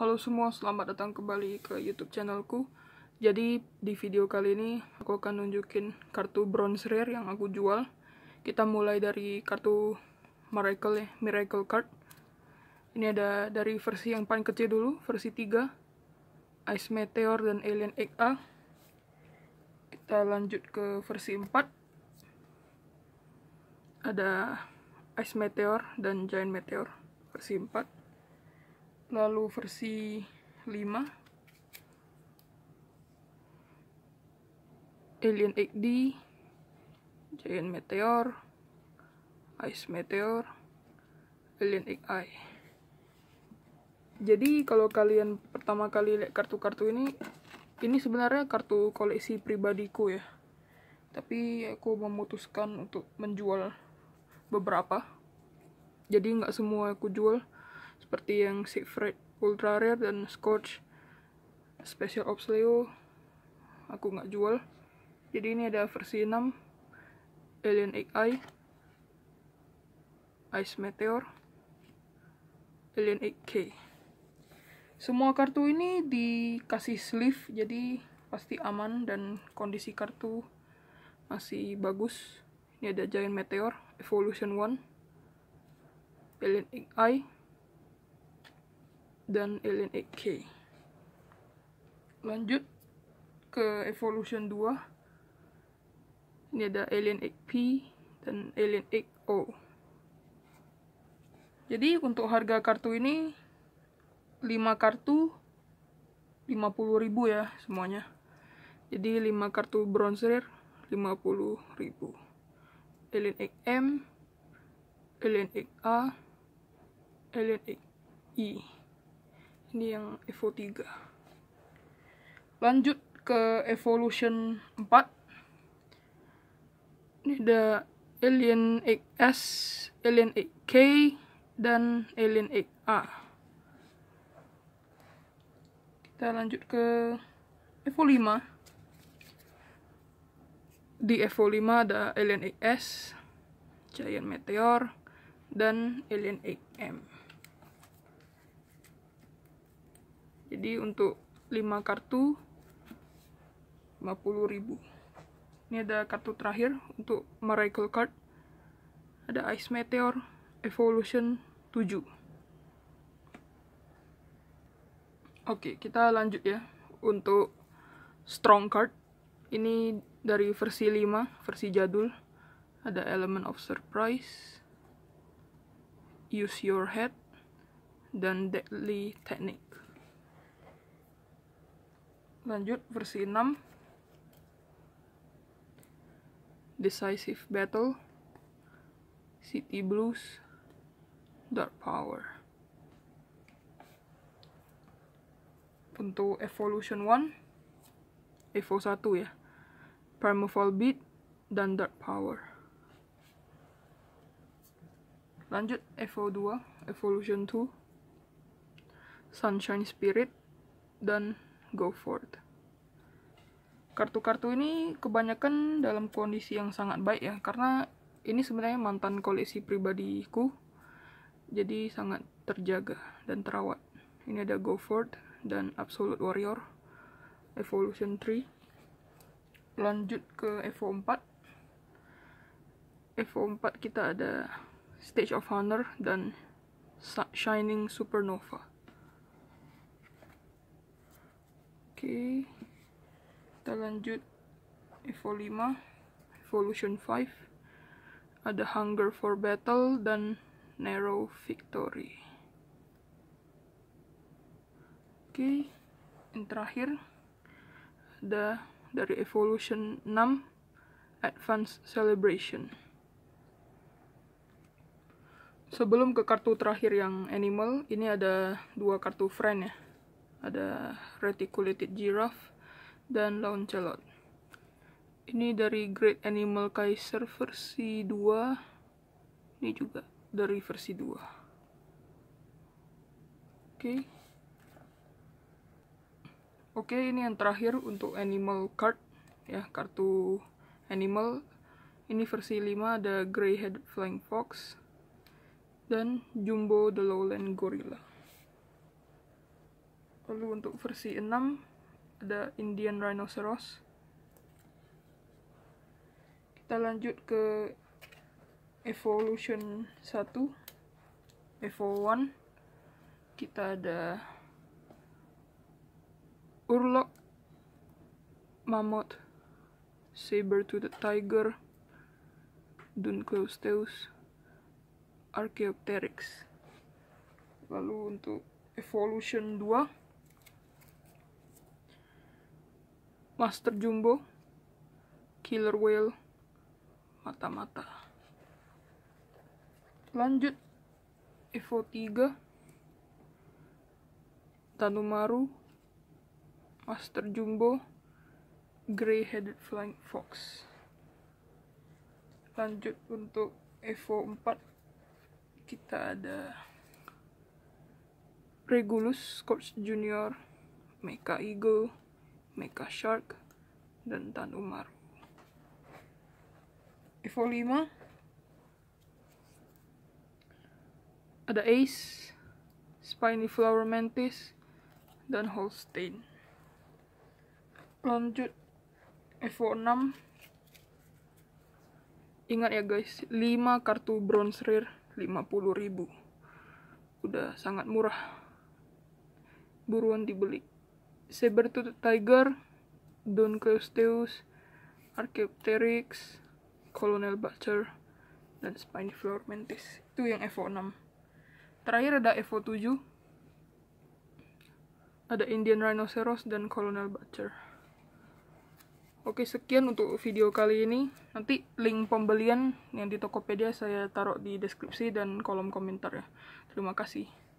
Halo semua, selamat datang kembali ke YouTube channelku. Jadi di video kali ini aku akan nunjukin kartu bronze rare yang aku jual. Kita mulai dari kartu Miracle ya, Miracle Card. Ini ada dari versi yang paling kecil dulu, versi 3. Ice Meteor dan Alien Egg A. Kita lanjut ke versi 4. Ada Ice Meteor dan Giant Meteor versi 4 lalu versi 5 Alien XD Giant Meteor Ice Meteor Alien XI jadi kalau kalian pertama kali lihat kartu-kartu ini ini sebenarnya kartu koleksi pribadiku ya tapi aku memutuskan untuk menjual beberapa jadi nggak semua aku jual seperti yang Siegfried Ultra Rare dan Scorch Special Ops Leo aku nggak jual jadi ini ada versi 6 Alien AI Ice Meteor Alien 8K semua kartu ini dikasih sleeve jadi pasti aman dan kondisi kartu masih bagus ini ada Giant Meteor Evolution 1 Alien AI dan Alien AK lanjut ke Evolution 2 ini ada Alien XP dan Alien XO jadi untuk harga kartu ini 5 kartu 50 ribu ya semuanya jadi 5 kartu bronze rare 50 ribu Alien XM Alien XA Alien XI ini yang Evo 3 lanjut ke Evolution 4 ini ada Alien 8S Alien 8K dan Alien 8A kita lanjut ke Evo 5 di Evo 5 ada Alien 8S Giant Meteor dan Alien 8M jadi untuk 5 kartu ribu. ini ada kartu terakhir untuk miracle card ada ice meteor evolution 7 oke kita lanjut ya untuk strong card ini dari versi 5 versi jadul ada element of surprise use your head dan deadly technique lanjut versi 6 Decisive Battle City Blues Dark Power untuk Evolution 1 Evo 1 ya Primeval Beat dan Dark Power lanjut Evo 2 Evolution 2 Sunshine Spirit dan go for it. Kartu-kartu ini kebanyakan dalam kondisi yang sangat baik ya, karena ini sebenarnya mantan koleksi pribadiku, jadi sangat terjaga dan terawat. Ini ada Go it dan Absolute Warrior, Evolution 3. Lanjut ke Evo 4. Evo 4 kita ada Stage of Honor dan Shining Supernova. Oke, kita lanjut Evo 5 Evolution 5 ada Hunger for Battle dan Narrow Victory oke yang terakhir ada dari Evolution 6 Advanced Celebration sebelum ke kartu terakhir yang animal ini ada dua kartu friend ya ada reticulated giraffe dan launcelot ini dari Great Animal Kaiser versi 2 ini juga dari versi 2 oke okay. oke okay, ini yang terakhir untuk animal card ya kartu animal ini versi 5 ada grey head Flying Fox dan Jumbo the Lowland Gorilla lalu untuk versi 6 ada Indian Rhinoceros kita lanjut ke Evolution 1 Evo 1 kita ada Urlok, Mammoth Saber-toothed Tiger Dunclosteus Archaeopteryx lalu untuk Evolution 2 Master Jumbo, Killer Whale, mata-mata. Lanjut, Evo 3, Tanumaru, Master Jumbo, Grey-Headed Flying Fox. Lanjut untuk Evo 4, kita ada Regulus, Scorch Junior, Mecha Eagle, Mega Shark, dan Tan Umaru. Evo 5 ada Ace, Spiny Flower Mantis, dan Holstein. Lanjut Evo 6 Ingat ya guys, 5 kartu bronze rare 50.000. Udah sangat murah. Buruan dibeli. Sabertooth Tiger, tiger, Crusteus, Archaeopteryx, Colonel Butcher, dan Spiny Spiniflor Mantis. Itu yang Evo 6. Terakhir ada Evo 7. Ada Indian Rhinoceros dan Colonel Butcher. Oke, sekian untuk video kali ini. Nanti link pembelian yang di Tokopedia saya taruh di deskripsi dan kolom komentar ya. Terima kasih.